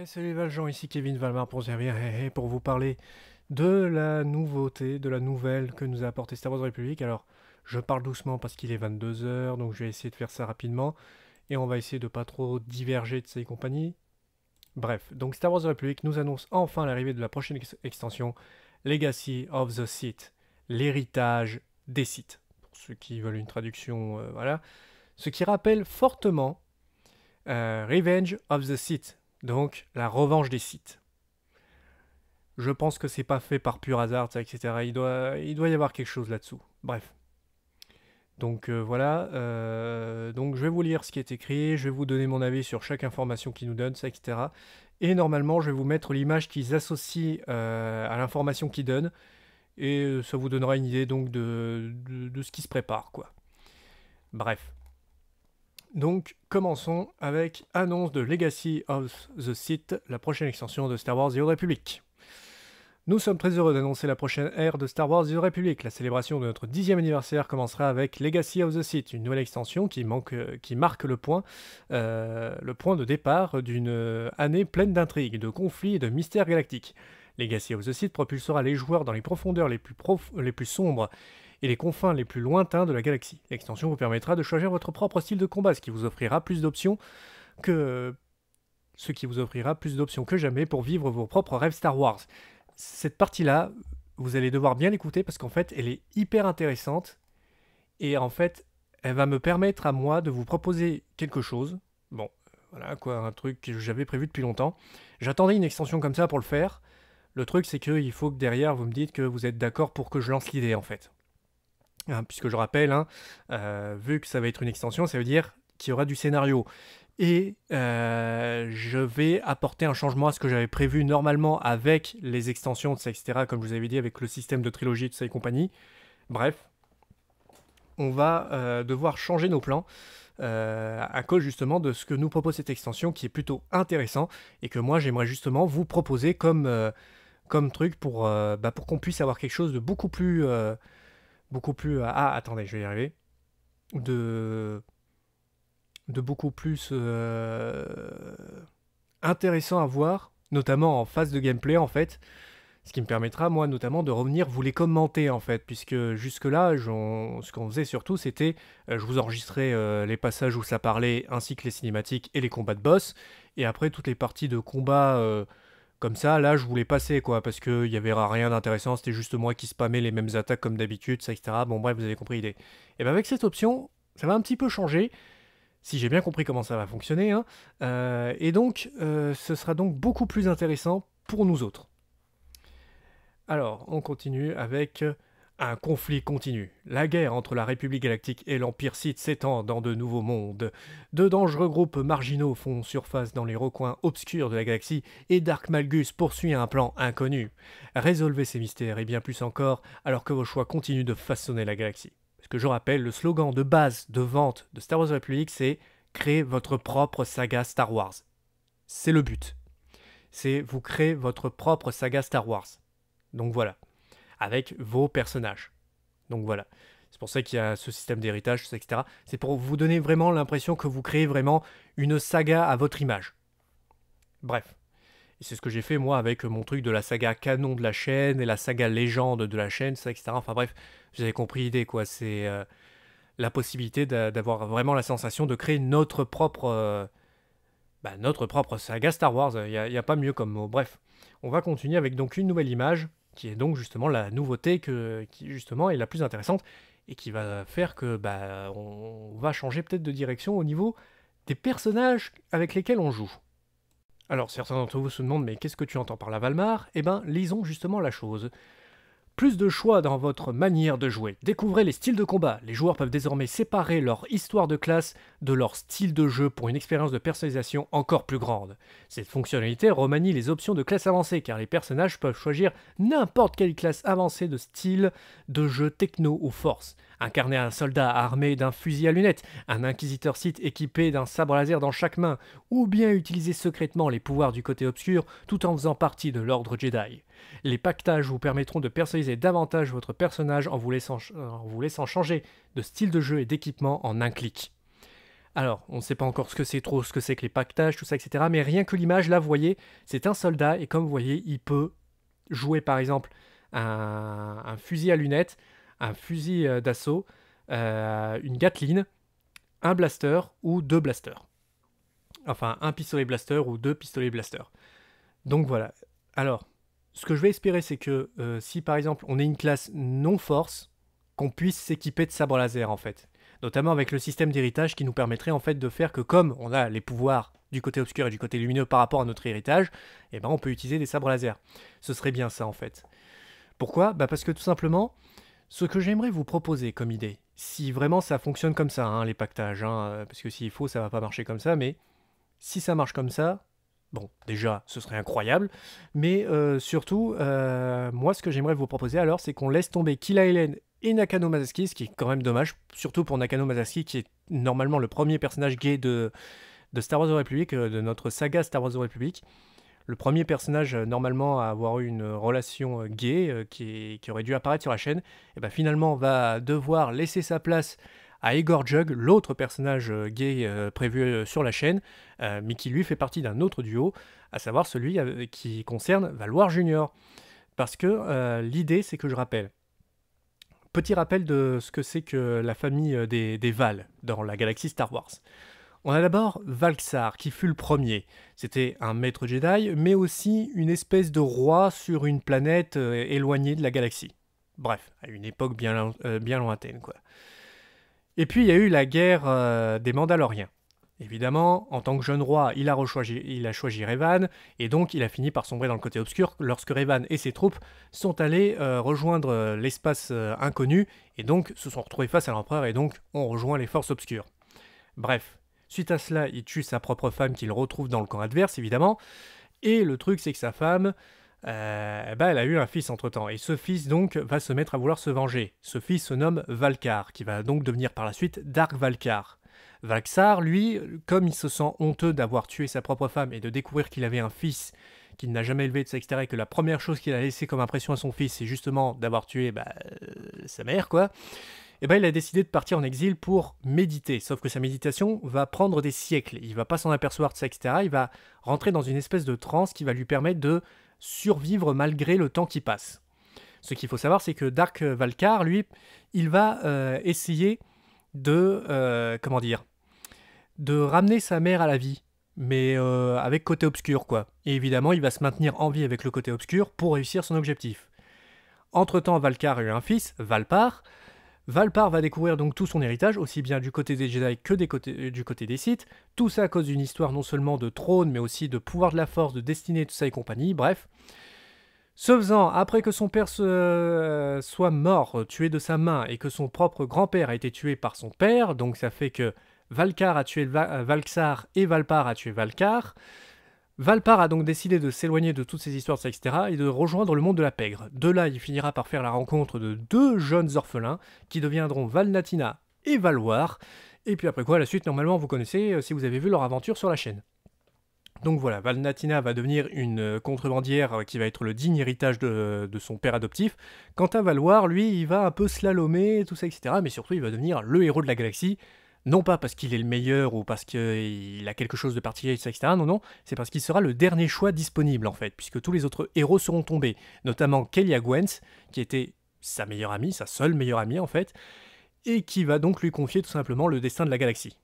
Eh, salut Valjean, ici Kevin Valmar pour servir pour vous parler de la nouveauté, de la nouvelle que nous a apporté Star Wars République. Alors, je parle doucement parce qu'il est 22h, donc je vais essayer de faire ça rapidement et on va essayer de pas trop diverger de ces compagnies. Bref, donc Star Wars République nous annonce enfin l'arrivée de la prochaine extension Legacy of the Sith, l'héritage des Sith. Pour ceux qui veulent une traduction, euh, voilà. Ce qui rappelle fortement euh, Revenge of the Sith, donc, la revanche des sites. Je pense que c'est pas fait par pur hasard, etc. Il doit, y avoir quelque chose là-dessous. Bref. Donc euh, voilà. Euh, donc je vais vous lire ce qui est écrit, je vais vous donner mon avis sur chaque information qu'ils nous donnent, etc. Et normalement, je vais vous mettre l'image qu'ils associent euh, à l'information qu'ils donnent. Et ça vous donnera une idée donc de, de, de ce qui se prépare, quoi. Bref. Donc commençons avec annonce de Legacy of the Sith, la prochaine extension de Star Wars The Republic. Nous sommes très heureux d'annoncer la prochaine ère de Star Wars The Republic. La célébration de notre dixième anniversaire commencera avec Legacy of the Sith, une nouvelle extension qui, marque le point, euh, le point de départ d'une année pleine d'intrigues, de conflits et de mystères galactiques. Legacy of the Sith propulsera les joueurs dans les profondeurs les plus, les plus sombres et les confins les plus lointains de la galaxie. L'extension vous permettra de choisir votre propre style de combat, ce qui vous offrira plus d'options que ce qui vous offrira plus d'options que jamais pour vivre vos propres rêves Star Wars. Cette partie-là, vous allez devoir bien l'écouter parce qu'en fait, elle est hyper intéressante et en fait, elle va me permettre à moi de vous proposer quelque chose. Bon, voilà quoi, un truc que j'avais prévu depuis longtemps. J'attendais une extension comme ça pour le faire. Le truc, c'est qu'il faut que derrière, vous me dites que vous êtes d'accord pour que je lance l'idée, en fait. Hein, puisque je rappelle, hein, euh, vu que ça va être une extension, ça veut dire qu'il y aura du scénario. Et euh, je vais apporter un changement à ce que j'avais prévu normalement avec les extensions, de etc., comme je vous avais dit, avec le système de trilogie, de ça et compagnie. Bref, on va euh, devoir changer nos plans à cause justement de ce que nous propose cette extension qui est plutôt intéressant et que moi j'aimerais justement vous proposer comme, comme truc pour, bah, pour qu'on puisse avoir quelque chose de beaucoup plus beaucoup plus euh, ah, attendez, je vais y arriver, de, de beaucoup plus euh, intéressant à voir, notamment en phase de gameplay en fait, ce qui me permettra moi notamment de revenir vous les commenter en fait, puisque jusque-là, ce qu'on faisait surtout c'était, euh, je vous enregistrais les passages où ça parlait, ainsi que les cinématiques et les combats de boss, et après toutes les parties de combat comme ça, là, je voulais passer, quoi, parce qu'il n'y avait rien d'intéressant, c'était juste moi qui spammais les mêmes attaques comme d'habitude, ça, etc. Bon, bref, vous avez compris l'idée. Et bien avec cette option, ça va un petit peu changer, si j'ai bien compris comment ça va fonctionner. Hein. Euh, et donc, euh, ce sera donc beaucoup plus intéressant pour nous autres. Alors, on continue avec un conflit continue. La guerre entre la République galactique et l'Empire Sith s'étend dans de nouveaux mondes. De dangereux groupes marginaux font surface dans les recoins obscurs de la galaxie et Dark Malgus poursuit un plan inconnu. Résolvez ces mystères et bien plus encore alors que vos choix continuent de façonner la galaxie. Ce que je rappelle, le slogan de base de vente de Star Wars Republic c'est créer votre propre saga Star Wars. C'est le but. C'est vous créez votre propre saga Star Wars. Donc voilà avec vos personnages. Donc voilà. C'est pour ça qu'il y a ce système d'héritage, etc. C'est pour vous donner vraiment l'impression que vous créez vraiment une saga à votre image. Bref. Et c'est ce que j'ai fait moi avec mon truc de la saga canon de la chaîne et la saga légende de la chaîne, etc. Enfin bref, vous avez compris l'idée quoi. C'est euh, la possibilité d'avoir vraiment la sensation de créer notre propre, euh, bah, notre propre saga Star Wars. Il n'y a, a, pas mieux comme mot. Bref, on va continuer avec donc une nouvelle image qui est donc justement la nouveauté qui justement est la plus intéressante et qui va faire que bah, on va changer peut-être de direction au niveau des personnages avec lesquels on joue. Alors certains d'entre vous se demandent mais qu'est-ce que tu entends par la Valmar Eh ben lisons justement la chose plus de choix dans votre manière de jouer. Découvrez les styles de combat. Les joueurs peuvent désormais séparer leur histoire de classe de leur style de jeu pour une expérience de personnalisation encore plus grande. Cette fonctionnalité remanie les options de classe avancée car les personnages peuvent choisir n'importe quelle classe avancée de style de jeu techno ou force incarner un soldat armé d'un fusil à lunettes, un inquisiteur site équipé d'un sabre laser dans chaque main, ou bien utiliser secrètement les pouvoirs du côté obscur tout en faisant partie de l'ordre Jedi. Les pactages vous permettront de personnaliser davantage votre personnage en vous laissant, changer de style de jeu et d'équipement en un clic. Alors, on ne sait pas encore ce que c'est trop, ce que c'est que les pactages, tout ça, etc. Mais rien que l'image, là, vous voyez, c'est un soldat, et comme vous voyez, il peut jouer, par exemple, un, un fusil à lunettes, un fusil euh, d'assaut, euh, une Gatling, un blaster ou deux blasters. Enfin, un pistolet blaster ou deux pistolets blaster. Donc voilà. Alors, ce que je vais espérer, c'est que euh, si par exemple on est une classe non force, qu'on puisse s'équiper de sabres laser en fait. Notamment avec le système d'héritage qui nous permettrait en fait de faire que comme on a les pouvoirs du côté obscur et du côté lumineux par rapport à notre héritage, eh ben on peut utiliser des sabres laser. Ce serait bien ça en fait. Pourquoi bah Parce que tout simplement, ce que j'aimerais vous proposer comme idée, si vraiment ça fonctionne comme ça, hein, les pactages, hein, euh, parce que s'il faut, ça va pas marcher comme ça, mais si ça marche comme ça, bon, déjà, ce serait incroyable, mais euh, surtout, euh, moi, ce que j'aimerais vous proposer alors, c'est qu'on laisse tomber Kila Helen et Nakano Mazaski, ce qui est quand même dommage, surtout pour Nakano Mazaski qui est normalement le premier personnage gay de, Star Wars Republic, de notre saga Star Wars Republic le premier personnage euh, normalement à avoir eu une relation euh, gay euh, qui, aurait dû apparaître sur la chaîne, et eh ben, finalement va devoir laisser sa place à Igor Jug, l'autre personnage gay prévu sur la chaîne, mais qui lui fait partie d'un autre duo, à savoir celui qui concerne Valoir Junior. Parce que l'idée, c'est que je rappelle. Petit rappel de ce que c'est que la famille des, des Val dans la galaxie Star Wars. On a d'abord Valxar, qui fut le premier. C'était un maître Jedi, mais aussi une espèce de roi sur une planète euh, éloignée de la galaxie. Bref, à une époque bien, euh, bien lointaine, quoi. Et puis il y a eu la guerre euh, des Mandaloriens. Évidemment, en tant que jeune roi, il a, il a choisi Revan, et donc il a fini par sombrer dans le côté obscur lorsque Revan et ses troupes sont allés rejoindre l'espace inconnu, et donc se sont retrouvés face à l'empereur, et donc ont rejoint les forces obscures. Bref, Suite à cela, il tue sa propre femme qu'il retrouve dans le camp adverse, évidemment. Et le truc, c'est que sa femme, euh, bah, elle a eu un fils entre-temps. Et ce fils, donc, va se mettre à vouloir se venger. Ce fils se nomme Valkar, qui va donc devenir par la suite Dark Valkar. Valkar, lui, comme il se sent honteux d'avoir tué sa propre femme et de découvrir qu'il avait un fils qu'il n'a jamais élevé de sa et que la première chose qu'il a laissé comme impression à son fils, c'est justement d'avoir tué bah, euh, sa mère, quoi, eh ben, il a décidé de partir en exil pour méditer. Sauf que sa méditation va prendre des siècles. Il va pas s'en apercevoir de ça, etc. Il va rentrer dans une espèce de transe qui va lui permettre de survivre malgré le temps qui passe. Ce qu'il faut savoir, c'est que Dark Valkar, lui, il va euh, essayer de euh, comment dire, de ramener sa mère à la vie, mais euh, avec côté obscur, quoi. Et évidemment, il va se maintenir en vie avec le côté obscur pour réussir son objectif. Entre-temps, Valkar a eu un fils, Valpar, Valpar va découvrir donc tout son héritage, aussi bien du côté des Jedi que euh, du côté des Sith, tout ça à cause d'une histoire non seulement de trône, mais aussi de pouvoir de la force, de destinée, tout ça et compagnie, bref. Ce faisant, après que son père se... Euh, soit mort, euh, tué de sa main, et que son propre grand-père a été tué par son père, donc ça fait que Valkar a tué Valxar Valksar et Valpar a tué Valkar, Valpar a donc décidé de s'éloigner de toutes ces histoires, etc., et de rejoindre le monde de la pègre. De là, il finira par faire la rencontre de deux jeunes orphelins qui deviendront Valnatina et Valoir. Et puis après quoi, la suite, normalement, vous connaissez euh, si vous avez vu leur aventure sur la chaîne. Donc voilà, Valnatina va devenir une euh, contrebandière euh, qui va être le digne héritage de, son père adoptif. Quant à Valwar, lui, il va un peu slalomer, tout ça, etc. Mais surtout, il va devenir le héros de la galaxie, non pas parce qu'il est le meilleur ou parce qu'il a quelque chose de particulier, etc. Non, non, c'est parce qu'il sera le dernier choix disponible en fait, puisque tous les autres héros seront tombés, notamment Kelly Gwent, qui était sa meilleure amie, sa seule meilleure amie en fait, et qui va donc lui confier tout simplement le destin de la galaxie.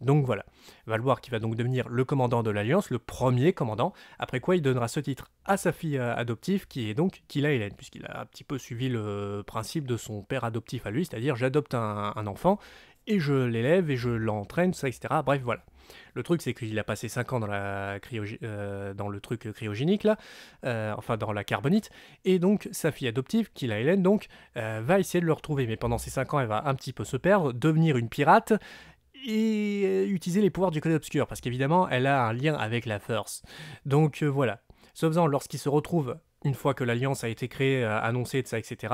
Donc voilà, Valoir qui va donc devenir le commandant de l'Alliance, le premier commandant, après quoi il donnera ce titre à sa fille euh, adoptive qui est donc Kila Hélène, puisqu'il a un petit peu suivi le principe de son père adoptif à lui, c'est-à-dire j'adopte un, enfant et je l'élève et je l'entraîne, ça, etc. Bref, voilà. Le truc, c'est qu'il a passé 5 ans dans, la euh, dans le truc cryogénique, là, euh, enfin dans la carbonite, et donc sa fille adoptive, qui la Hélène, donc, euh, va essayer de le retrouver. Mais pendant ces 5 ans, elle va un petit peu se perdre, devenir une pirate, et utiliser les pouvoirs du Code Obscur, parce qu'évidemment, elle a un lien avec la Force. Donc voilà. Sauf faisant, lorsqu'il se retrouve une fois que l'Alliance a été créée, annoncée, etc.,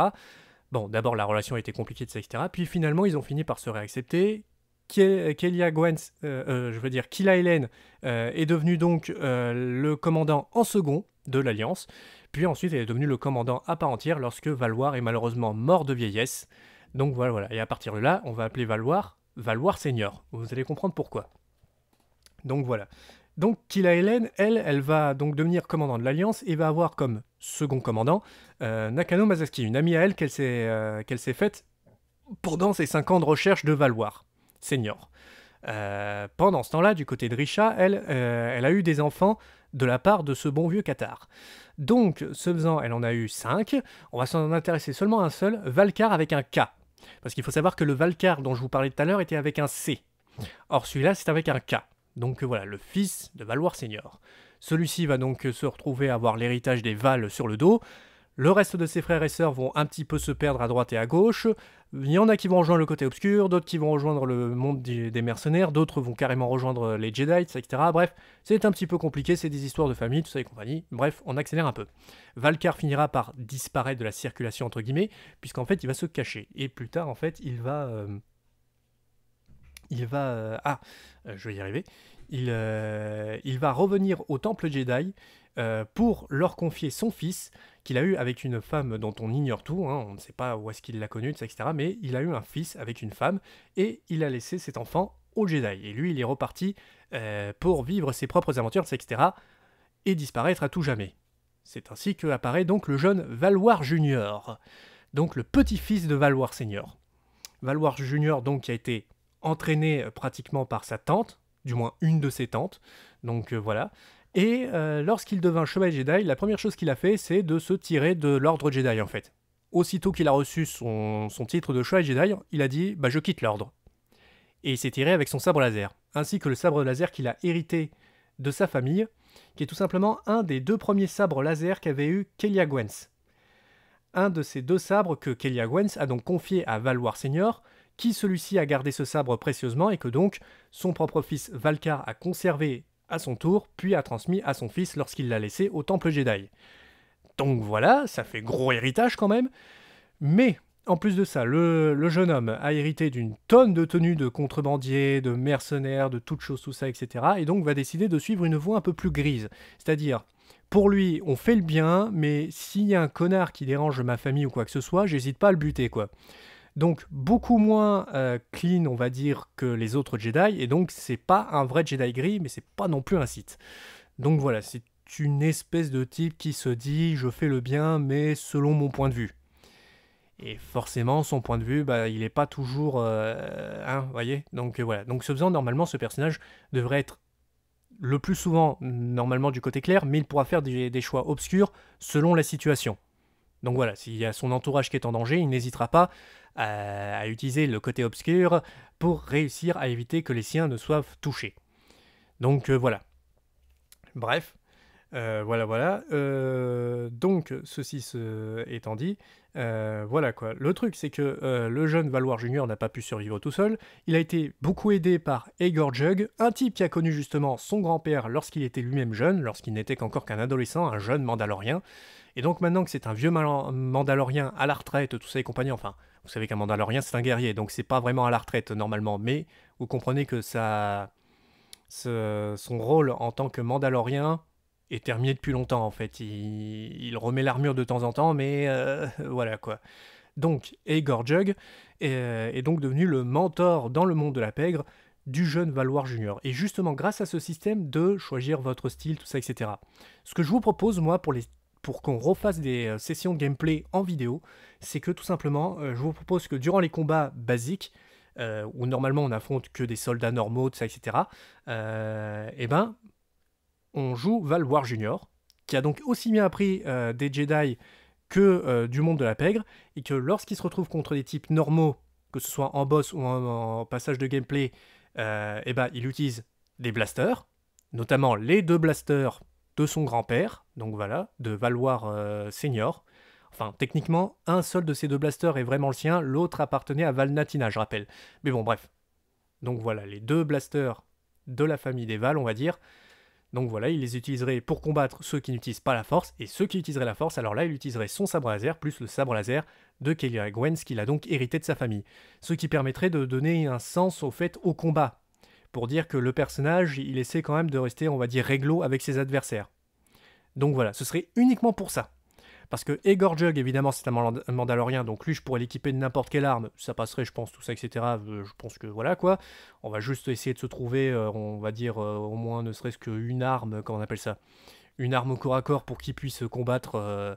d'abord, la relation a été compliquée, etc. Puis finalement, ils ont fini par se réaccepter. Kelia Gwen, euh, euh, je veux dire Kila Helen, euh, est devenue, donc le commandant en second de l'Alliance, puis ensuite elle est devenue le commandant à part entière lorsque Valoir est malheureusement mort de vieillesse. Donc voilà, voilà. Et à partir de là, on va appeler Valoir Valoir Seigneur. Vous allez comprendre pourquoi. Donc voilà. Donc Kila Helen, elle, elle va donc devenir commandant de l'Alliance et va avoir comme second commandant euh, Nakano Mazaski une amie à elle qu'elle s'est euh, faite pendant ses 5 ans de recherche de Valoir, senior. Euh, pendant ce temps-là, du côté de Richard elle, elle a eu des enfants de la part de ce bon vieux Qatar. Donc, ce faisant, elle en a eu 5. On va s'en intéresser seulement à un seul, Valcar avec un K. Parce qu'il faut savoir que le Valcar dont je vous parlais tout à l'heure était avec un C. Or, celui-là, c'est avec un K. Donc voilà, le fils de Valoir Senior. Celui-ci va donc se retrouver à avoir l'héritage des Vals sur le dos. Le reste de ses frères et sœurs vont un petit peu se perdre à droite et à gauche. Il y en a qui vont rejoindre le côté obscur, d'autres qui vont rejoindre le monde des mercenaires, d'autres vont carrément rejoindre les Jedi, etc. Bref, c'est un petit peu compliqué, c'est des histoires de famille, tout ça et compagnie. Bref, on accélère un peu. Valkar finira par disparaître de la circulation, entre guillemets, puisqu'en fait, il va se cacher. Et plus tard, en fait, il va... Euh, il va... Euh, ah, euh, je vais y arriver. Il, il va revenir au temple Jedi pour leur confier son fils, qu'il a eu avec une femme dont on ignore tout, hein, on ne sait pas où est-ce qu'il l'a connue, etc. Mais il a eu un fils avec une femme et il a laissé cet enfant au Jedi. Et lui, il est reparti euh, pour vivre ses propres aventures, etc. et disparaître à tout jamais. C'est ainsi que apparaît donc le jeune Valoir Junior, donc le petit-fils de Valoir Senior. Valoir Junior, donc, qui a été entraîné euh, pratiquement par sa tante, du moins une de ses tantes, donc euh, voilà, et euh, lorsqu'il devint chevalier Jedi, la première chose qu'il a fait, c'est de se tirer de l'ordre Jedi en fait. Aussitôt qu'il a reçu son, titre de chevalier Jedi, il a dit Bah, je quitte l'ordre. Et il s'est tiré avec son sabre laser, ainsi que le sabre laser qu'il a hérité de sa famille, qui est tout simplement un des deux premiers sabres laser qu'avait eu Kelia Gwens. Un de ces deux sabres que Kelia Gwens a donc confié à Valoir Senior, qui celui-ci a gardé ce sabre précieusement et que donc son propre fils Valkar a conservé à son tour, puis a transmis à son fils lorsqu'il l'a laissé au temple Jedi. Donc voilà, ça fait gros héritage quand même. Mais en plus de ça, le, jeune homme a hérité d'une tonne de tenues de contrebandiers, de mercenaires, de toutes choses, tout ça, etc. Et donc va décider de suivre une voie un peu plus grise. C'est-à-dire, pour lui, on fait le bien, mais s'il y a un connard qui dérange ma famille ou quoi que ce soit, j'hésite pas à le buter, quoi donc beaucoup moins euh, clean, on va dire, que les autres Jedi, et donc c'est pas un vrai Jedi gris, mais c'est pas non plus un site. Donc voilà, c'est une espèce de type qui se dit je fais le bien, mais selon mon point de vue. Et forcément, son point de vue, bah, il n'est pas toujours, euh, hein, voyez. Donc euh, voilà. Donc ce faisant, normalement, ce personnage devrait être le plus souvent normalement du côté clair, mais il pourra faire des choix obscurs selon la situation. Donc voilà, s'il y a son entourage qui est en danger, il n'hésitera pas à, utiliser le côté obscur pour réussir à éviter que les siens ne soient touchés. Donc euh, voilà. Bref, euh, voilà, voilà. Euh, donc, ceci étant dit, euh, voilà quoi. Le truc, c'est que le jeune Valoir Junior n'a pas pu survivre tout seul. Il a été beaucoup aidé par Egor Jug, un type qui a connu justement son grand-père lorsqu'il était lui-même jeune, lorsqu'il n'était qu'encore qu'un adolescent, un jeune Mandalorien. Et donc maintenant que c'est un vieux Mandalorien à la retraite, tout ça et compagnie, enfin, vous savez qu'un Mandalorien c'est un guerrier, donc c'est pas vraiment à la retraite normalement, mais vous comprenez que ça... son rôle en tant que Mandalorien, est terminé depuis longtemps en fait. Il, remet l'armure de temps en temps, mais euh, voilà quoi. Donc Egor Jug euh, est, donc devenu le mentor dans le monde de la pègre du jeune Valoir Junior. Et justement grâce à ce système de choisir votre style, tout ça, etc. Ce que je vous propose moi pour les pour qu'on refasse des euh, sessions de gameplay en vidéo, c'est que tout simplement, je vous propose que durant les combats basiques, où normalement on affronte que des soldats normaux, tout ça, etc., et eh ben on joue Valwar Junior, qui a donc aussi bien appris euh, des Jedi que euh, du monde de la pègre, et que lorsqu'il se retrouve contre des types normaux, que ce soit en boss ou en, passage de gameplay, euh, eh ben, il utilise des blasters, notamment les deux blasters de son grand-père, donc voilà, de Valoir Senior. Enfin, techniquement, un seul de ces deux blasters est vraiment le sien, l'autre appartenait à Valnatina, je rappelle. Mais bon, bref. Donc voilà, les deux blasters de la famille des Val, on va dire, donc voilà, il les utiliserait pour combattre ceux qui n'utilisent pas la force, et ceux qui utiliseraient la force, alors là, il utiliserait son sabre laser plus le sabre laser de Kelly Gwen, ce qu'il a donc hérité de sa famille. Ce qui permettrait de donner un sens au fait au combat, pour dire que le personnage, il essaie quand même de rester, on va dire, réglo avec ses adversaires. Donc voilà, ce serait uniquement pour ça. Parce que Egor Jug, évidemment, c'est un Mandalorien, donc lui, je pourrais l'équiper de n'importe quelle arme, ça passerait, je pense, tout ça, etc. Euh, je pense que voilà quoi. On va juste essayer de se trouver, euh, on va dire, euh, au moins ne serait-ce qu'une arme, comment on appelle ça Une arme au corps à corps pour qu'il puisse combattre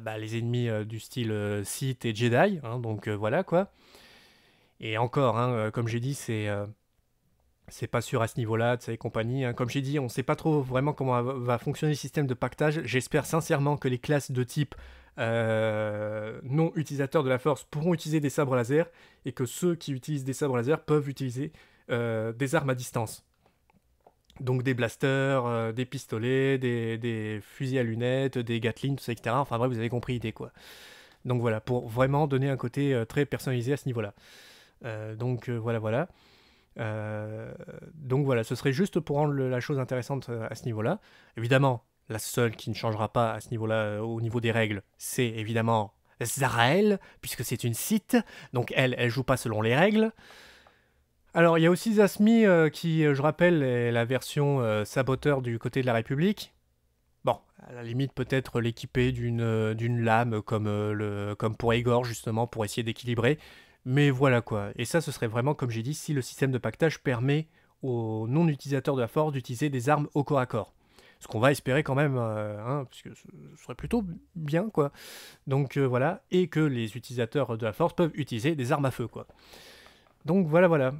bah, les ennemis du style Sith et Jedi, hein, donc voilà quoi. Et encore, hein, comme j'ai dit, c'est c'est pas sûr à ce niveau-là, tu sais, compagnie. Hein. Comme j'ai dit, on ne sait pas trop vraiment comment va fonctionner le système de pactage. J'espère sincèrement que les classes de type euh, non utilisateurs de la force pourront utiliser des sabres laser et que ceux qui utilisent des sabres laser peuvent utiliser euh, des armes à distance. Donc des blasters, euh, des pistolets, des, fusils à lunettes, des Gatling, etc. Enfin bref, vous avez compris l'idée quoi. Donc voilà, pour vraiment donner un côté très personnalisé à ce niveau-là. donc voilà, voilà. Euh, donc voilà, ce serait juste pour rendre la chose intéressante euh, à ce niveau-là. Évidemment, la seule qui ne changera pas à ce niveau-là, euh, au niveau des règles, c'est évidemment Zarael, puisque c'est une site, donc elle, elle joue pas selon les règles. Alors il y a aussi Zasmi qui, je rappelle, est la version saboteur du côté de la République. Bon, à la limite peut-être l'équiper d'une lame comme, le, comme pour Igor justement pour essayer d'équilibrer. Mais voilà quoi. Et ça, ce serait vraiment, comme j'ai dit, si le système de pactage permet aux non-utilisateurs de la force d'utiliser des armes au corps à corps. Ce qu'on va espérer quand même, euh, hein, parce que ce serait plutôt bien, quoi. Donc euh, voilà, et que les utilisateurs de la force peuvent utiliser des armes à feu, quoi. Donc voilà, voilà.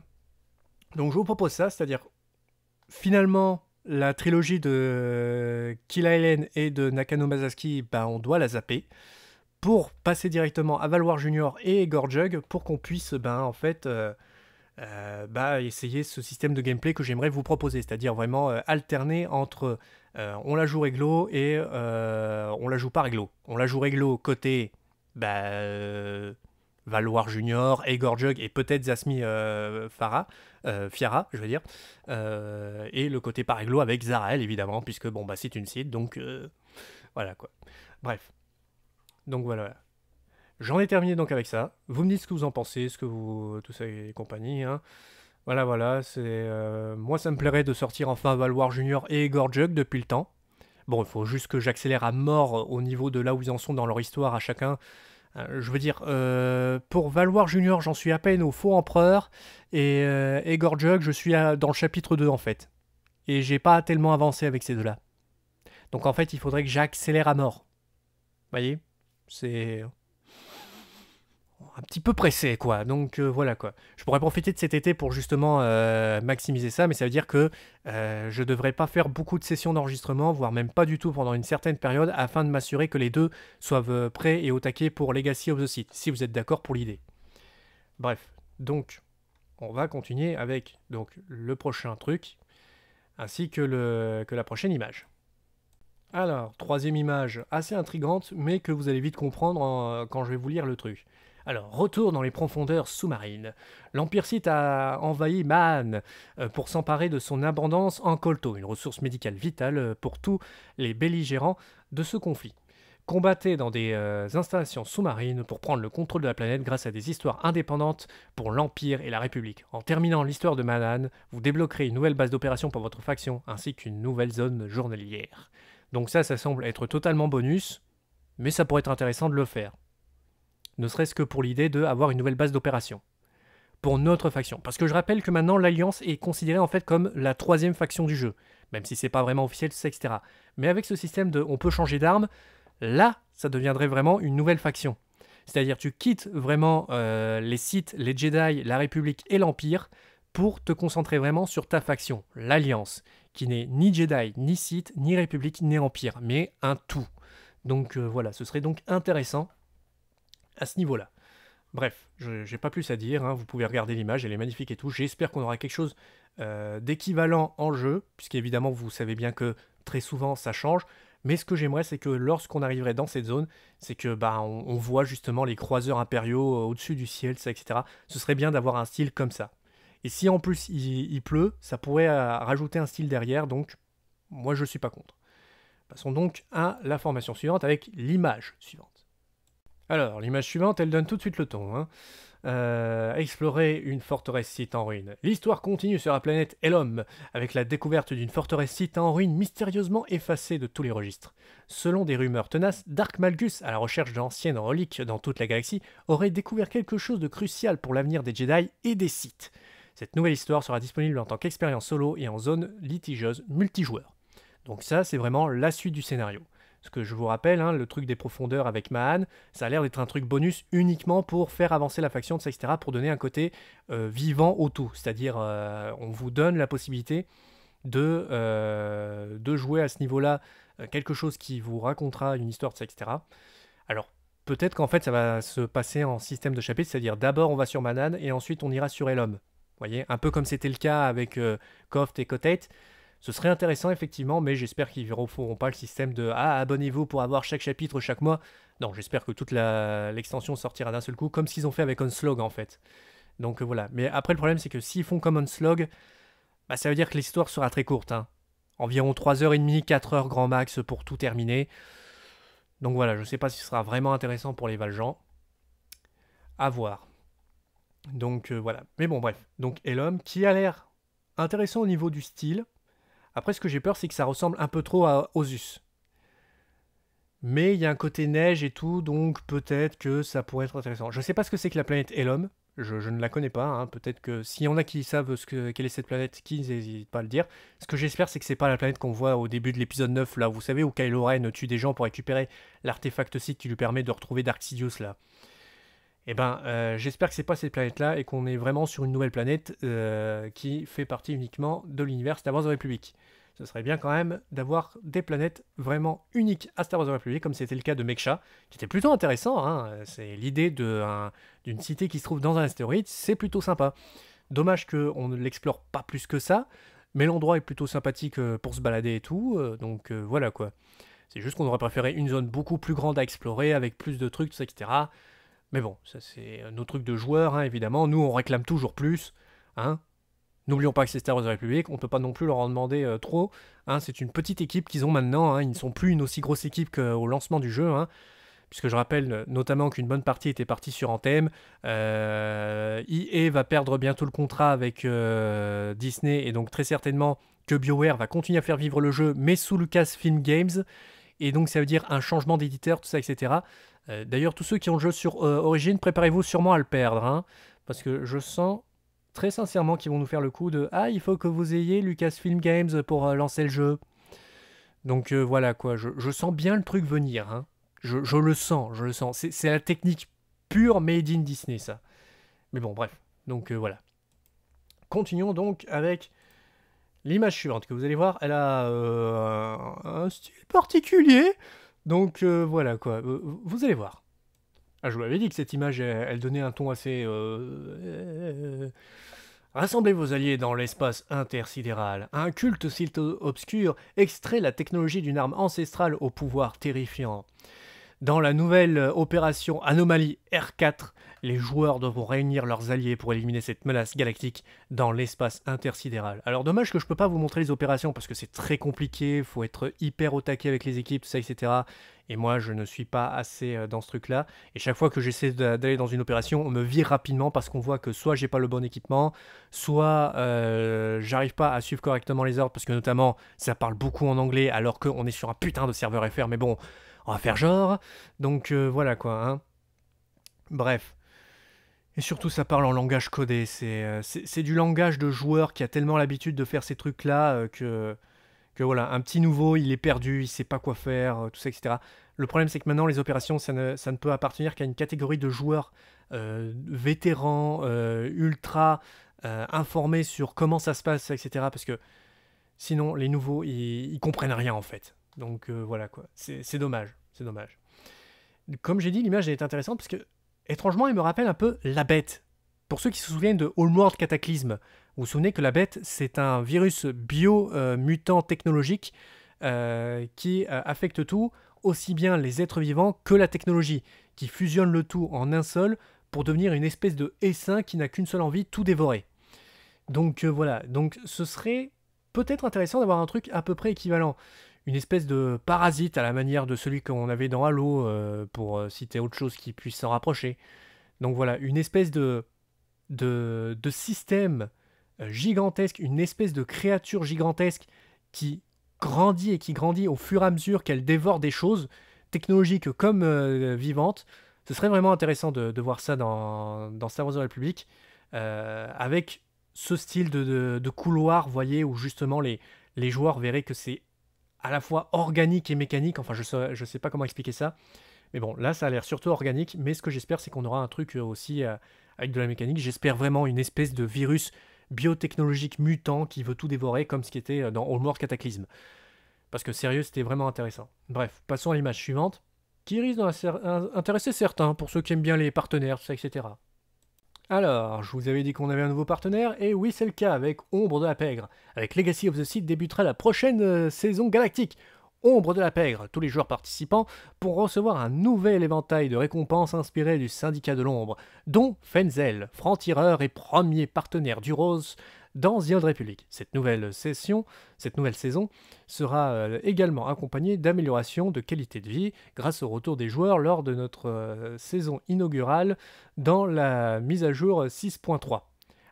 Donc je vous propose ça, c'est-à-dire finalement la trilogie de euh, Kill Island et de Nakano Mazaski, bah, on doit la zapper pour passer directement à Valoir Junior et Gorjug pour qu'on puisse ben, en fait, euh, euh, bah, essayer ce système de gameplay que j'aimerais vous proposer, c'est-à-dire vraiment euh, alterner entre on la joue réglo et on la joue par réglo. On la joue réglo côté bah, Valoir Junior et Jug et peut-être Zasmi Farah, Fiara, je veux dire, et le côté par réglo avec Zarael évidemment, puisque bon, bah, c'est une site, donc voilà quoi. Bref. Donc voilà. J'en ai terminé donc avec ça. Vous me dites ce que vous en pensez, ce que vous. tout ça et compagnie. Hein. Voilà, voilà. C'est euh, Moi, ça me plairait de sortir enfin Valoir Junior et Jug depuis le temps. Bon, il faut juste que j'accélère à mort au niveau de là où ils en sont dans leur histoire à chacun. Euh, je veux dire, euh, pour Valoir Junior, j'en suis à peine au faux empereur, et, euh, Jug je suis dans le chapitre 2 en fait. Et j'ai pas tellement avancé avec ces deux-là. Donc en fait, il faudrait que j'accélère à mort. Voyez c'est un petit peu pressé, quoi. Donc euh, voilà, quoi. Je pourrais profiter de cet été pour justement euh, maximiser ça, mais ça veut dire que euh, je ne devrais pas faire beaucoup de sessions d'enregistrement, voire même pas du tout pendant une certaine période, afin de m'assurer que les deux soient prêts et au taquet pour Legacy of the site si vous êtes d'accord pour l'idée. Bref, donc, on va continuer avec donc, le prochain truc, ainsi que, le, que la prochaine image. Alors, troisième image, assez intrigante, mais que vous allez vite comprendre euh, quand je vais vous lire le truc. Alors, retour dans les profondeurs sous-marines. L'Empire Site a envahi Man euh, pour s'emparer de son abondance en colto, une ressource médicale vitale euh, pour tous les belligérants de ce conflit. Combattez dans des installations sous-marines pour prendre le contrôle de la planète grâce à des histoires indépendantes pour l'Empire et la République. En terminant l'histoire de Manan, vous débloquerez une nouvelle base d'opération pour votre faction ainsi qu'une nouvelle zone journalière. Donc ça, ça semble être totalement bonus, mais ça pourrait être intéressant de le faire. Ne serait-ce que pour l'idée d'avoir une nouvelle base d'opération. Pour notre faction. Parce que je rappelle que maintenant l'Alliance est considérée en fait comme la troisième faction du jeu. Même si c'est pas vraiment officiel, etc. Mais avec ce système de on peut changer d'arme, là, ça deviendrait vraiment une nouvelle faction. C'est-à-dire tu quittes vraiment euh, les sites, les Jedi, la République et l'Empire pour te concentrer vraiment sur ta faction, l'Alliance, qui n'est ni Jedi, ni Sith, ni République, ni Empire, mais un tout. Donc euh, voilà, ce serait donc intéressant à ce niveau-là. Bref, je n'ai pas plus à dire, hein. vous pouvez regarder l'image, elle est magnifique et tout. J'espère qu'on aura quelque chose euh, d'équivalent en jeu, puisqu'évidemment vous savez bien que très souvent ça change. Mais ce que j'aimerais, c'est que lorsqu'on arriverait dans cette zone, c'est que bah on, on, voit justement les croiseurs impériaux euh, au-dessus du ciel, ça, etc. Ce serait bien d'avoir un style comme ça. Et si en plus il, pleut, ça pourrait euh, rajouter un style derrière, donc moi je suis pas contre. Passons donc à la formation suivante avec l'image suivante. Alors, l'image suivante, elle donne tout de suite le ton. Hein. Euh, explorer une forteresse site en ruine. L'histoire continue sur la planète Elom, avec la découverte d'une forteresse site en ruine mystérieusement effacée de tous les registres. Selon des rumeurs tenaces, Dark Malgus, à la recherche d'anciennes reliques dans toute la galaxie, aurait découvert quelque chose de crucial pour l'avenir des Jedi et des sites. Cette nouvelle histoire sera disponible en tant qu'expérience solo et en zone litigeuse multijoueur. Donc ça, c'est vraiment la suite du scénario. Ce que je vous rappelle, hein, le truc des profondeurs avec Mahan, ça a l'air d'être un truc bonus uniquement pour faire avancer la faction de pour donner un côté euh, vivant au tout. C'est-à-dire, euh, on vous donne la possibilité de, euh, de jouer à ce niveau-là quelque chose qui vous racontera une histoire de Alors, peut-être qu'en fait, ça va se passer en système de chapitre, c'est-à-dire d'abord on va sur Manan et ensuite on ira sur Elom voyez Un peu comme c'était le cas avec Coft euh, et Cotate. Ce serait intéressant, effectivement, mais j'espère qu'ils ne referont pas le système de Ah, abonnez-vous pour avoir chaque chapitre chaque mois. Non, j'espère que toute l'extension sortira d'un seul coup, comme ce qu'ils ont fait avec Onslog, en fait. Donc euh, voilà. Mais après, le problème, c'est que s'ils font comme Onslog, bah, ça veut dire que l'histoire sera très courte. Hein. Environ 3h30, 4h grand max pour tout terminer. Donc voilà, je ne sais pas si ce sera vraiment intéressant pour les Valjean. À voir. Donc euh, voilà. Mais bon, bref. Donc Elom, qui a l'air intéressant au niveau du style. Après, ce que j'ai peur, c'est que ça ressemble un peu trop à Osus. Mais il y a un côté neige et tout, donc peut-être que ça pourrait être intéressant. Je ne sais pas ce que c'est que la planète Elom. Je, je ne la connais pas. Hein. Peut-être que s'il y en a qui savent ce quelle est cette planète, qui n'hésitent pas à le dire. Ce que j'espère, c'est que c'est pas la planète qu'on voit au début de l'épisode 9, là, vous savez, où Kylo Ren tue des gens pour récupérer l'artefact site qui lui permet de retrouver Dark Sidious, là. Eh ben, euh, j'espère que c'est pas cette planète-là et qu'on est vraiment sur une nouvelle planète euh, qui fait partie uniquement de l'univers Star Wars The Republic. Ce serait bien quand même d'avoir des planètes vraiment uniques à Star Wars The Republic, comme c'était le cas de Meksha, qui était plutôt intéressant. Hein. C'est l'idée d'une cité qui se trouve dans un astéroïde, c'est plutôt sympa. Dommage qu'on ne l'explore pas plus que ça, mais l'endroit est plutôt sympathique euh, pour se balader et tout, donc voilà quoi. C'est juste qu'on aurait préféré une zone beaucoup plus grande à explorer, avec plus de trucs, etc. Mais bon, ça c'est euh, nos trucs de joueurs, hein, évidemment. Nous, on réclame toujours plus. Hein. N'oublions pas que c'est Star Wars République, on ne peut pas non plus leur en demander euh, trop. Hein. c'est une petite équipe qu'ils ont maintenant, ils ne sont plus une aussi grosse équipe qu'au lancement du jeu. Puisque je rappelle euh, notamment qu'une bonne partie était partie sur Anthem. Euh, EA va perdre bientôt le contrat avec Disney, et donc très certainement que BioWare va continuer à faire vivre le jeu, mais sous Film Games. Et donc ça veut dire un changement d'éditeur, tout ça, etc. Euh, d'ailleurs, tous ceux qui ont le jeu sur euh, Origin, préparez-vous sûrement à le perdre, hein, parce que je sens très sincèrement qu'ils vont nous faire le coup de Ah, il faut que vous ayez Lucasfilm Games pour euh, lancer le jeu. Donc voilà quoi, je, sens bien le truc venir. Hein. Je, le sens, je le sens. C'est la technique pure made in Disney, ça. Mais bon, bref. Donc voilà. Continuons donc avec L'image suivante que vous allez voir, elle a un style particulier. Donc euh, voilà quoi, euh, vous allez voir. Ah, je vous l'avais dit que cette image, elle, donnait un ton assez... Euh, rassemblez vos alliés dans l'espace intersidéral. Un culte si obscur extrait la technologie d'une arme ancestrale au pouvoir terrifiant. Dans la nouvelle opération Anomalie R4, les joueurs devront réunir leurs alliés pour éliminer cette menace galactique dans l'espace intersidéral. Alors dommage que je peux pas vous montrer les opérations parce que c'est très compliqué, faut être hyper au taquet avec les équipes, ça, etc. Et moi, je ne suis pas assez euh, dans ce truc-là. Et chaque fois que j'essaie d'aller dans une opération, on me vire rapidement parce qu'on voit que soit j'ai pas le bon équipement, soit euh, j'arrive pas à suivre correctement les ordres parce que notamment ça parle beaucoup en anglais alors qu'on est sur un putain de serveur FR. Mais bon, on va faire genre. Donc euh, voilà quoi. Hein. Bref. Et surtout, ça parle en langage codé. Euh, c'est du langage de joueur qui a tellement l'habitude de faire ces trucs-là euh, que, que voilà, un petit nouveau, il est perdu, il sait pas quoi faire, euh, tout ça, etc. Le problème, c'est que maintenant, les opérations, ça ne, ça ne peut appartenir qu'à une catégorie de joueurs vétérans, ultra informés sur comment ça se passe, etc. Parce que sinon, les nouveaux, ils, ils comprennent rien, en fait. Donc voilà, quoi. C'est dommage, c'est dommage. Comme j'ai dit, l'image est intéressante parce que Étrangement, il me rappelle un peu la bête. Pour ceux qui se souviennent de All-World Cataclysme, vous vous souvenez que la bête, c'est un virus bio-mutant euh, technologique euh, qui euh, affecte tout, aussi bien les êtres vivants que la technologie, qui fusionne le tout en un seul pour devenir une espèce de essaim qui n'a qu'une seule envie, tout dévorer. Donc voilà, donc ce serait peut-être intéressant d'avoir un truc à peu près équivalent une espèce de parasite à la manière de celui qu'on avait dans Halo, euh, pour euh, citer autre chose qui puisse s'en rapprocher. Donc voilà, une espèce de, de, de, système euh, gigantesque, une espèce de créature gigantesque qui grandit et qui grandit au fur et à mesure qu'elle dévore des choses, technologiques comme vivantes. Ce serait vraiment intéressant de, voir ça dans, dans Star Wars The Republic, euh, avec ce style de, de, couloir, vous voyez, où justement les, les joueurs verraient que c'est à la fois organique et mécanique. Enfin, je sais, sais pas comment expliquer ça. Mais bon, là, ça a l'air surtout organique. Mais ce que j'espère, c'est qu'on aura un truc euh, aussi euh, avec de la mécanique. J'espère vraiment une espèce de virus biotechnologique mutant qui veut tout dévorer, comme ce qui était euh, dans *All-Mort Cataclysme. Parce que sérieux, c'était vraiment intéressant. Bref, passons à l'image suivante, qui risque d'intéresser certains, pour ceux qui aiment bien les partenaires, etc. Alors, je vous avais dit qu'on avait un nouveau partenaire, et oui, c'est le cas avec Ombre de la Pègre. Avec Legacy of the Seed débutera la prochaine euh, saison galactique. Ombre de la Pègre, tous les joueurs participants pourront recevoir un nouvel éventail de récompenses inspirées du Syndicat de l'Ombre, dont Fenzel, franc-tireur et premier partenaire du Rose, dans The Old Republic. Cette nouvelle, session, cette nouvelle saison sera euh, également accompagnée d'améliorations de qualité de vie grâce au retour des joueurs lors de notre euh, saison inaugurale dans la mise à jour 6.3.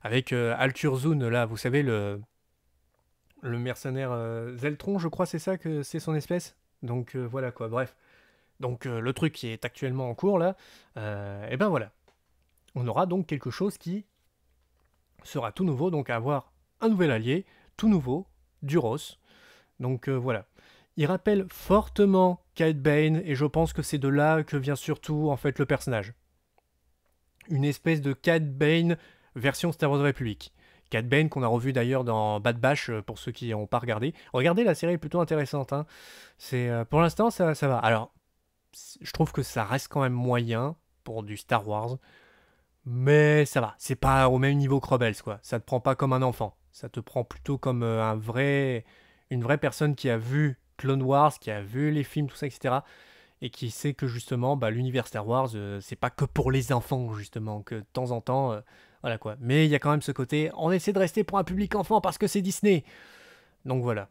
Avec euh, Alturzun, là, vous savez, le, le mercenaire Zeltron, je crois, c'est ça que c'est son espèce. Donc voilà quoi, bref. Donc le truc qui est actuellement en cours là, eh et ben voilà. On aura donc quelque chose qui sera tout nouveau, donc à avoir un nouvel allié, tout nouveau, Duros. Donc euh, voilà. Il rappelle fortement Kate Bane, et je pense que c'est de là que vient surtout en fait le personnage. Une espèce de Cat Bane version Star Wars République. Cat Bane qu'on a revu d'ailleurs dans Bad Bash euh, pour ceux qui n'ont pas regardé. Regardez, la série est plutôt intéressante. Hein. C'est, euh, pour l'instant, ça, ça va. Alors, je trouve que ça reste quand même moyen pour du Star Wars. Mais ça va, c'est pas au même niveau que Rebels, quoi. Ça te prend pas comme un enfant. Ça te prend plutôt comme euh, un vrai, une vraie personne qui a vu Clone Wars, qui a vu les films, tout ça, etc. Et qui sait que justement, bah, l'univers Star Wars, euh, c'est pas que pour les enfants, justement, que de temps en temps, euh, voilà quoi. Mais il y a quand même ce côté, on essaie de rester pour un public enfant parce que c'est Disney. Donc voilà.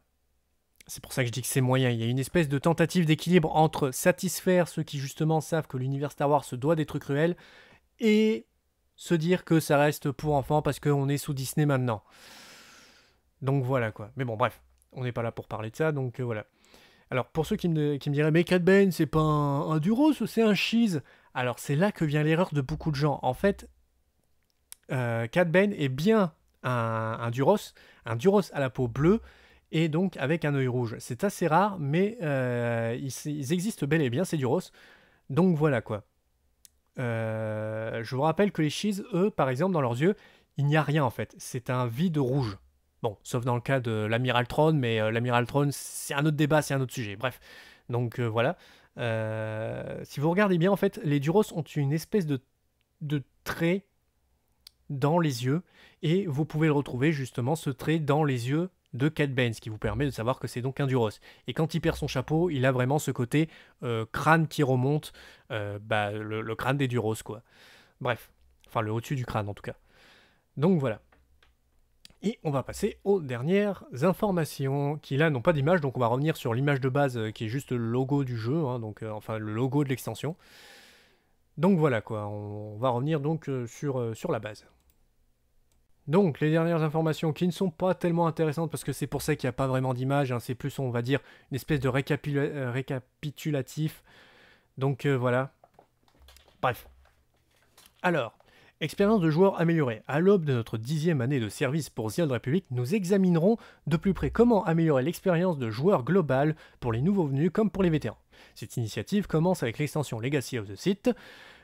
C'est pour ça que je dis que c'est moyen. Il y a une espèce de tentative d'équilibre entre satisfaire ceux qui justement savent que l'univers Star Wars se doit trucs cruels et se dire que ça reste pour enfants parce qu'on est sous Disney maintenant. Donc voilà quoi. Mais bon, bref, on n'est pas là pour parler de ça, donc euh, voilà. Alors pour ceux qui me, diraient, mais Cat Bane, c'est pas un, Duros, c'est un cheese Alors c'est là que vient l'erreur de beaucoup de gens. En fait, euh, Cat Bane est bien un, Duros, un Duros à la peau bleue, et donc avec un œil rouge. C'est assez rare, mais euh, ils, existent bel et bien, ces Duros. Donc voilà quoi. Euh, je vous rappelle que les chis eux, par exemple, dans leurs yeux, il n'y a rien en fait. C'est un vide rouge. Bon, sauf dans le cas de l'amiral Tron, mais euh, l'amiral Tron, c'est un autre débat, c'est un autre sujet. Bref. Donc euh, voilà. si vous regardez bien, en fait, les Duros ont une espèce de, de trait dans les yeux, et vous pouvez le retrouver justement, ce trait dans les yeux de Cat Bane, ce qui vous permet de savoir que c'est donc un Duros. Et quand il perd son chapeau, il a vraiment ce côté euh, crâne qui remonte, euh, bah, le, crâne des Duros, quoi. Bref, enfin le au-dessus du crâne en tout cas. Donc voilà. Et on va passer aux dernières informations qui là n'ont pas d'image, donc on va revenir sur l'image de base euh, qui est juste le logo du jeu, hein. donc enfin le logo de l'extension. Donc voilà quoi, on, va revenir donc sur, sur la base. Donc, les dernières informations qui ne sont pas tellement intéressantes parce que c'est pour ça qu'il n'y a pas vraiment d'image, hein, c'est plus, on va dire, une espèce de euh, récapitulatif. Donc euh, voilà. Bref. Alors, expérience de joueur améliorée. À l'aube de notre dixième année de service pour The Old Republic, nous examinerons de plus près comment améliorer l'expérience de joueur globale pour les nouveaux venus comme pour les vétérans. Cette initiative commence avec l'extension Legacy of the Sith,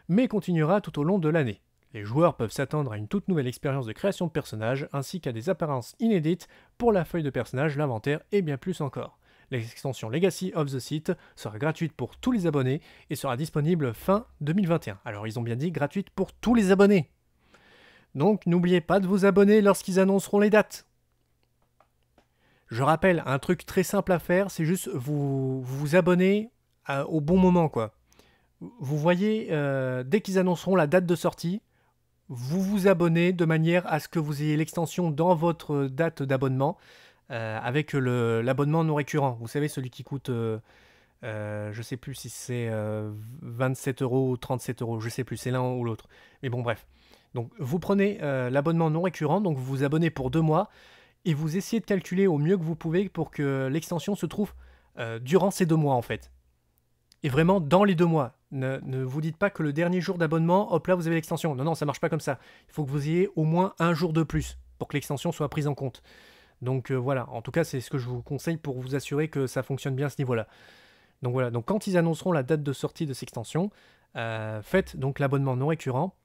mais continuera tout au long de l'année. Les joueurs peuvent s'attendre à une toute nouvelle expérience de création de personnages ainsi qu'à des apparences inédites pour la feuille de personnage, l'inventaire et bien plus encore. L'extension Legacy of the Site sera gratuite pour tous les abonnés et sera disponible fin 2021. Alors ils ont bien dit gratuite pour tous les abonnés. Donc n'oubliez pas de vous abonner lorsqu'ils annonceront les dates. Je rappelle, un truc très simple à faire, c'est juste vous vous, abonner au bon moment quoi. Vous voyez, euh, dès qu'ils annonceront la date de sortie, vous vous abonnez de manière à ce que vous ayez l'extension dans votre euh, date d'abonnement euh, avec l'abonnement non récurrent. Vous savez, celui qui coûte, euh, je sais plus si c'est 27 euros ou 37 euros, je sais plus, c'est l'un ou l'autre. Mais bon, bref. Donc, vous prenez l'abonnement non récurrent, donc vous vous abonnez pour deux mois et vous essayez de calculer au mieux que vous pouvez pour que l'extension se trouve durant ces deux mois en fait. Et vraiment dans les deux mois. Ne, vous dites pas que le dernier jour d'abonnement, hop là, vous avez l'extension. Non, non, ça marche pas comme ça. Il faut que vous ayez au moins un jour de plus pour que l'extension soit prise en compte. Donc euh, voilà, en tout cas, c'est ce que je vous conseille pour vous assurer que ça fonctionne bien à ce niveau-là. Donc voilà, donc quand ils annonceront la date de sortie de cette extension, euh, faites donc l'abonnement non récurrent.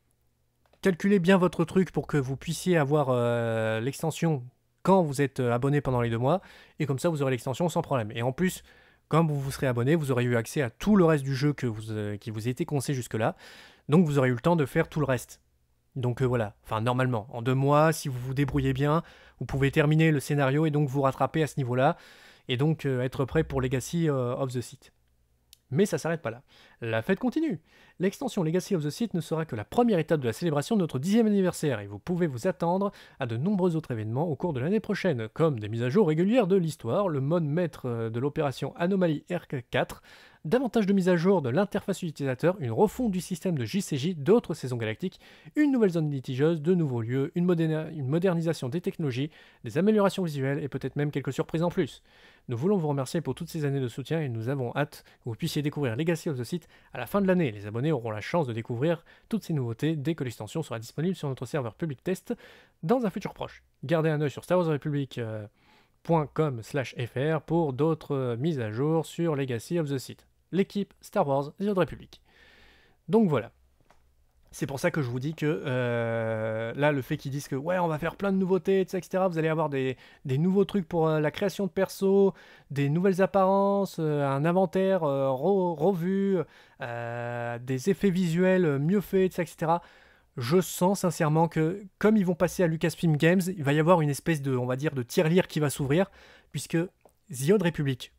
Calculez bien votre truc pour que vous puissiez avoir euh, l'extension quand vous êtes abonné pendant les deux mois, et comme ça vous aurez l'extension sans problème. Et en plus, comme vous vous serez abonné, vous aurez eu accès à tout le reste du jeu que vous, euh, qui vous était conseillé jusque-là. Donc vous aurez eu le temps de faire tout le reste. Donc euh, voilà, enfin normalement, en deux mois, si vous vous débrouillez bien, vous pouvez terminer le scénario et donc vous rattraper à ce niveau-là, et donc euh, être prêt pour Legacy of the Sith. Mais ça s'arrête pas là. La fête continue. L'extension Legacy of the Sith ne sera que la première étape de la célébration de notre dixième anniversaire et vous pouvez vous attendre à de nombreux autres événements au cours de l'année prochaine, comme des mises à jour régulières de l'histoire, le mode maître euh, de l'opération Anomaly RK4, davantage de mises à jour de l'interface utilisateur, une refonte du système de JCJ, d'autres saisons galactiques, une nouvelle zone litigeuse, de nouveaux lieux, une, modernisation des technologies, des améliorations visuelles et peut-être même quelques surprises en plus. Nous voulons vous remercier pour toutes ces années de soutien et nous avons hâte que vous puissiez découvrir Legacy of the Site à la fin de l'année. Les abonnés auront la chance de découvrir toutes ces nouveautés dès que l'extension sera disponible sur notre serveur public test dans un futur proche. Gardez un œil sur Star euh, fr pour d'autres euh, mises à jour sur Legacy of the Site l'équipe Star Wars The Old Republic. Donc voilà. C'est pour ça que je vous dis que euh, là, le fait qu'ils disent que ouais, on va faire plein de nouveautés, etc., vous allez avoir des, nouveaux trucs pour euh, la création de perso, des nouvelles apparences, euh, un inventaire revu, des effets visuels mieux faits, etc. Je sens sincèrement que comme ils vont passer à Lucasfilm Games, il va y avoir une espèce de, on va dire, de tiers-lire qui va s'ouvrir, puisque The de République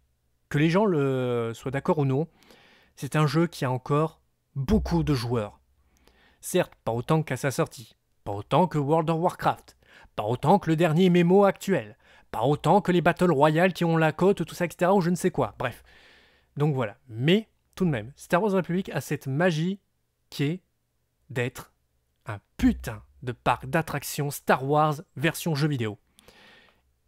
que les gens le soient d'accord ou non, c'est un jeu qui a encore beaucoup de joueurs. Certes, pas autant qu'à sa sortie, pas autant que World of Warcraft, pas autant que le dernier MMO actuel, pas autant que les Battle Royale qui ont la côte, tout ça, etc., ou je ne sais quoi, bref. Donc voilà, mais tout de même, Star Wars Republic a cette magie qui est d'être un putain de parc d'attractions Star Wars version jeu vidéo.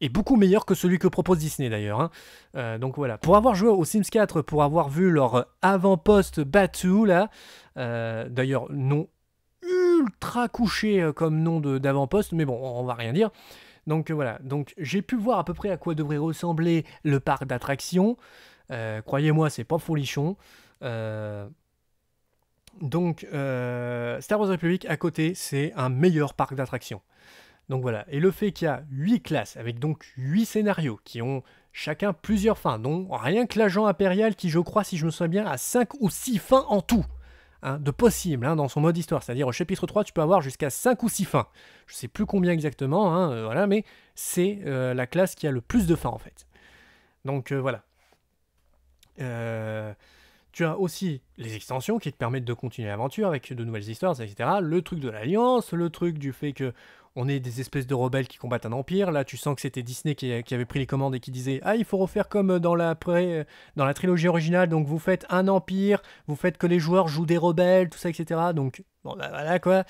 Et beaucoup meilleur que celui que propose Disney d'ailleurs. Hein. Euh, donc voilà. Pour avoir joué au Sims 4, pour avoir vu leur avant-poste Batu, là, euh, d'ailleurs, nom ultra couché euh, comme nom d'avant-poste, mais bon, on va rien dire. Donc voilà, donc j'ai pu voir à peu près à quoi devrait ressembler le parc d'attractions. Croyez-moi, c'est pas folichon. donc, Star Wars Republic à côté, c'est un meilleur parc d'attractions. Donc voilà, et le fait qu'il y a 8 classes avec donc 8 scénarios qui ont chacun plusieurs fins, dont rien que l'agent impérial qui, je crois, si je me souviens bien, a 5 ou 6 fins en tout. Hein, de possible hein, dans son mode histoire. C'est-à-dire au chapitre 3, tu peux avoir jusqu'à 5 ou 6 fins. Je sais plus combien exactement, hein, euh, voilà, mais c'est euh, la classe qui a le plus de fins en fait. Donc euh, voilà. tu as aussi les extensions qui te permettent de continuer l'aventure avec de nouvelles histoires, etc. Le truc de l'alliance, le truc du fait que on est des espèces de rebelles qui combattent un empire. Là, tu sens que c'était Disney qui, avait pris les commandes et qui disait Ah, il faut refaire comme euh, dans la, euh, dans la trilogie originale. Donc, vous faites un empire, vous faites que les joueurs jouent des rebelles, tout ça, etc. Donc, bon, bah, voilà quoi.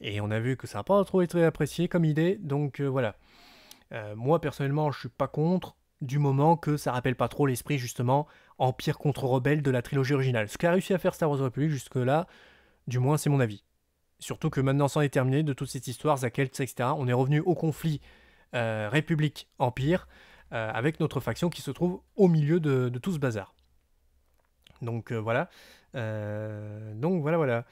Et on a vu que ça n'a pas trop été apprécié comme idée. Donc, euh, voilà. moi, personnellement, je suis pas contre du moment que ça rappelle pas trop l'esprit, justement, empire contre rebelle de la trilogie originale. Ce qu'a réussi à faire Star Wars Republic jusque-là, du moins, c'est mon avis. Surtout que maintenant, c'en est terminé de toute cette histoire, Zakeltz, etc. On est revenu au conflit euh, République-Empire euh, avec notre faction qui se trouve au milieu de, tout ce bazar. Donc euh, voilà. donc voilà, voilà.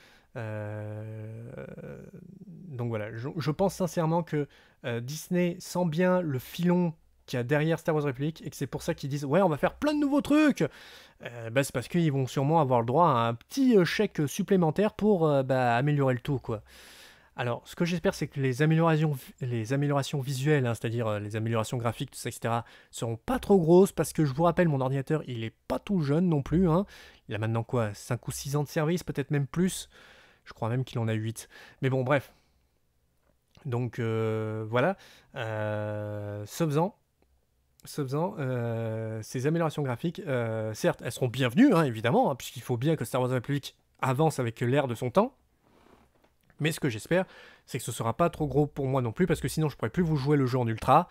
donc voilà. Je, je, pense sincèrement que Disney sent bien le filon qu'il y a derrière Star Wars République et que c'est pour ça qu'ils disent Ouais, on va faire plein de nouveaux trucs euh, bah, c'est parce qu'ils vont sûrement avoir le droit à un petit euh, chèque supplémentaire pour euh, bah, améliorer le tout. Quoi. Alors, ce que j'espère, c'est que les améliorations, les améliorations visuelles, hein, c'est-à-dire les améliorations graphiques, etc., seront pas trop grosses, parce que je vous rappelle, mon ordinateur, il est pas tout jeune non plus. Hein. Il a maintenant quoi 5 ou 6 ans de service, peut-être même plus. Je crois même qu'il en a 8. Mais bon, bref. Donc, voilà. Sauf-en ce faisant, euh, ces améliorations graphiques, euh, certes, elles seront bienvenues, hein, évidemment, hein, puisqu'il faut bien que Star Wars Republic avance avec l'air de son temps. Mais ce que j'espère, c'est que ce sera pas trop gros pour moi non plus, parce que sinon je pourrais plus vous jouer le jeu en ultra.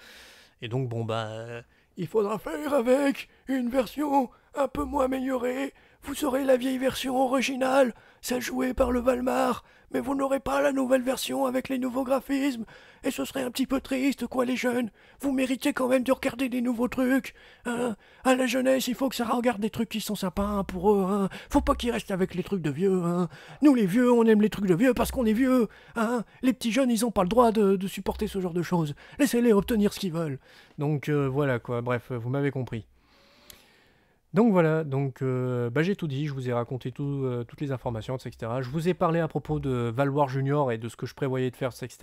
Et donc, bon, bah, euh, il faudra faire avec une version un peu moins améliorée vous aurez la vieille version originale, celle jouée par le Valmar, mais vous n'aurez pas la nouvelle version avec les nouveaux graphismes. Et ce serait un petit peu triste, quoi, les jeunes. Vous méritez quand même de regarder des nouveaux trucs. Hein à la jeunesse, il faut que ça regarde des trucs qui sont sympas hein, pour eux. Hein. faut pas qu'ils restent avec les trucs de vieux. Hein Nous, les vieux, on aime les trucs de vieux parce qu'on est vieux. Hein les petits jeunes, ils ont pas le droit de, supporter ce genre de choses. Laissez-les obtenir ce qu'ils veulent. Donc euh, voilà, quoi. Bref, vous m'avez compris. Donc voilà, donc euh, bah, j'ai tout dit, je vous ai raconté euh, toutes les informations, etc. Je vous ai parlé à propos de Valoir Junior et de ce que je prévoyais de faire, etc.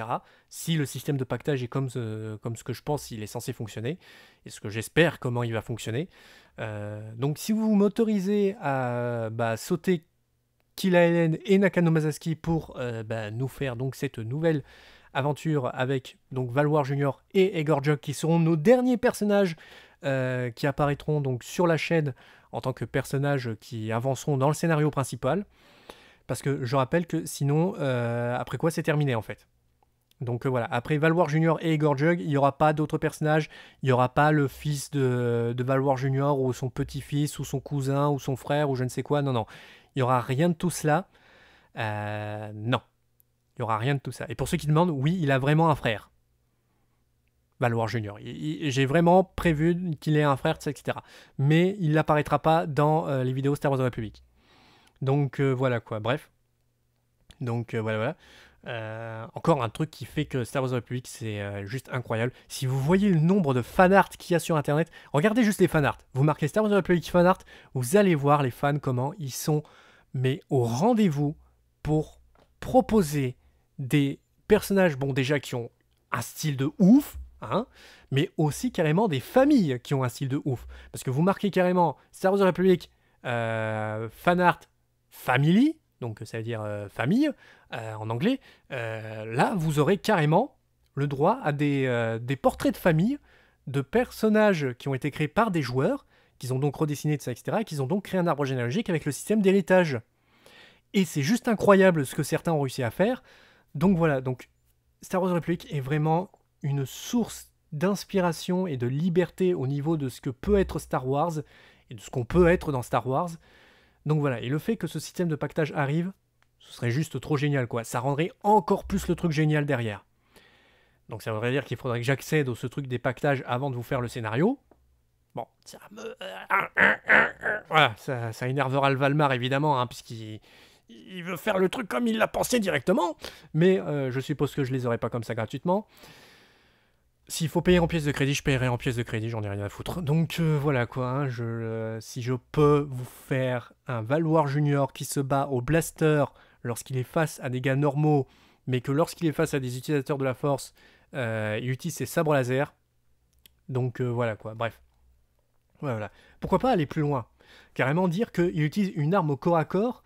Si le système de pactage est comme, ce que je pense, il est censé fonctionner, et ce que j'espère, comment il va fonctionner. Euh, donc si vous m'autorisez à bah, sauter Kila Helen et Nakano Masaski pour bah, nous faire donc cette nouvelle aventure avec donc Valoir Junior et Egor Jock, qui seront nos derniers personnages euh, qui apparaîtront donc sur la chaîne en tant que personnages qui avanceront dans le scénario principal. Parce que je rappelle que sinon, euh, après quoi c'est terminé en fait. Donc euh, voilà, après Valoir Junior et Igor Jug, il n'y aura pas d'autres personnages, il n'y aura pas le fils de, Valoir Junior ou son petit-fils ou son cousin ou son frère ou je ne sais quoi, non, non. Il n'y aura rien de tout cela. non, il n'y aura rien de tout ça. Et pour ceux qui demandent, oui, il a vraiment un frère. Valoir Junior. J'ai vraiment prévu qu'il ait un frère, etc. Mais il n'apparaîtra pas dans euh, les vidéos Star Wars Republic. Donc euh, voilà quoi, bref. Donc euh, voilà, voilà. encore un truc qui fait que Star Wars Republic, c'est juste incroyable. Si vous voyez le nombre de fanart qu'il y a sur Internet, regardez juste les fanarts. Vous marquez Star Wars Republic fanart, vous allez voir les fans comment ils sont, mais au rendez-vous pour proposer des personnages, bon déjà qui ont un style de ouf, Hein, mais aussi carrément des familles qui ont un style de ouf. Parce que vous marquez carrément Star Wars Republic euh, fan art family, donc ça veut dire euh, famille euh, en anglais, euh, là vous aurez carrément le droit à des, portraits de famille de personnages qui ont été créés par des joueurs, qu'ils ont donc redessiné, ça, etc., et qu'ils ont donc créé un arbre généalogique avec le système d'héritage. Et c'est juste incroyable ce que certains ont réussi à faire. Donc voilà, donc Star Wars Republic est vraiment une source d'inspiration et de liberté au niveau de ce que peut être Star Wars et de ce qu'on peut être dans Star Wars. Donc voilà, et le fait que ce système de pactage arrive, ce serait juste trop génial quoi. Ça rendrait encore plus le truc génial derrière. Donc ça voudrait dire qu'il faudrait que j'accède au ce truc des pactages avant de vous faire le scénario. Bon, ça Voilà, ça, énervera le Valmar évidemment, hein, puisqu'il veut faire le truc comme il l'a pensé directement. Mais euh, je suppose que je les aurai pas comme ça gratuitement. S'il faut payer en pièces de crédit, je paierai en pièces de crédit, j'en ai rien à foutre. Donc euh, voilà quoi, hein, je, euh, si je peux vous faire un Valoir Junior qui se bat au blaster lorsqu'il est face à des gars normaux, mais que lorsqu'il est face à des utilisateurs de la force, euh, il utilise ses sabres laser. Donc voilà quoi, bref. Voilà. Pourquoi pas aller plus loin Carrément dire qu'il utilise une arme au corps à corps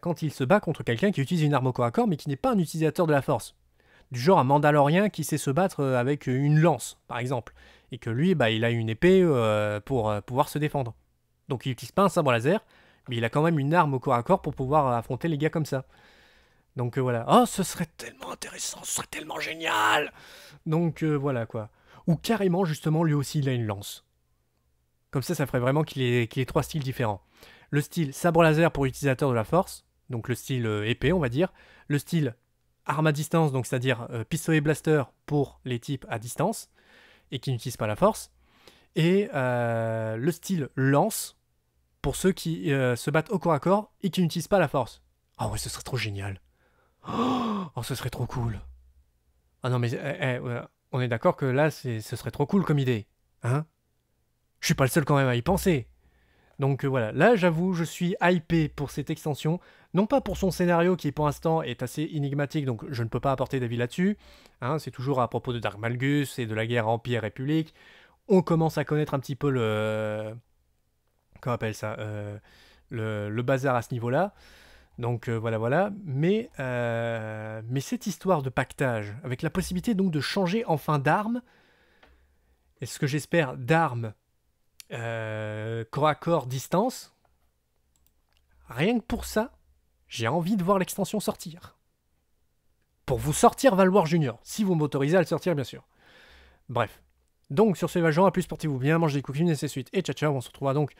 quand il se bat contre quelqu'un qui utilise une arme au corps à corps mais qui n'est pas un utilisateur de la force du genre un Mandalorien qui sait se battre euh, avec une lance, par exemple, et que lui, bah, il a une épée euh, pour euh, pouvoir se défendre. Donc il utilise pas un sabre laser, mais il a quand même une arme au corps à corps pour pouvoir affronter les gars comme ça. Donc voilà. Oh, ce serait tellement intéressant, ce serait tellement génial Donc voilà quoi. Ou carrément, justement, lui aussi, il a une lance. Comme ça, ça ferait vraiment qu'il est ait trois styles différents. Le style sabre laser pour utilisateur de la force, donc le style épée, on va dire. Le style arme à distance, donc c'est-à-dire euh, pistolet blaster pour les types à distance et qui n'utilisent pas la force, et euh, le style lance pour ceux qui euh, se battent au corps à corps et qui n'utilisent pas la force. Ah oh ouais, ce serait trop génial. Oh, ce serait trop cool. Ah non, mais eh, eh, on est d'accord que là, ce serait trop cool comme idée. Hein Je suis pas le seul quand même à y penser. Donc euh, voilà, là j'avoue, je suis hypé pour cette extension, non pas pour son scénario qui pour l'instant est assez énigmatique, donc je ne peux pas apporter d'avis là-dessus, hein. c'est toujours à propos de Dark Malgus et de la guerre Empire-République, on commence à connaître un petit peu le... Comment appelle ça euh, le, bazar à ce niveau-là. Donc euh, voilà, voilà. Mais, mais cette histoire de pactage, avec la possibilité donc de changer enfin d'arme, et ce que j'espère d'arme euh, corps à corps, distance. Rien que pour ça, j'ai envie de voir l'extension sortir. Pour vous sortir Valoir Junior, si vous m'autorisez à le sortir, bien sûr. Bref. Donc, sur ce, Valjean, bah, à plus, portez-vous bien, mangez des cookies, et c'est suite. Et ciao, ciao, on se retrouvera donc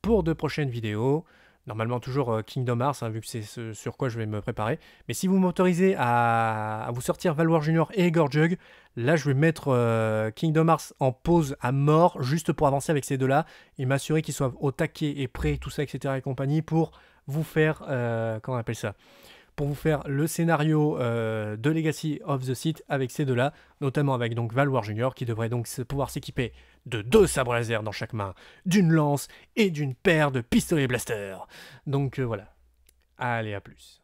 pour de prochaines vidéos normalement toujours euh, Kingdom Hearts, hein, vu que c'est sur quoi je vais me préparer. Mais si vous m'autorisez à, vous sortir Valoir Junior et Gorjug, là je vais mettre euh, Kingdom Hearts en pause à mort, juste pour avancer avec ces deux-là, et m'assurer qu'ils soient au taquet et prêts, tout ça, etc. et compagnie, pour vous faire, euh, comment on appelle ça pour vous faire le scénario euh, de Legacy of the Sith avec ces deux-là, notamment avec donc Valwar Junior qui devrait donc pouvoir s'équiper de deux sabres laser dans chaque main, d'une lance et d'une paire de pistolets blaster. Donc euh, voilà. Allez, à plus.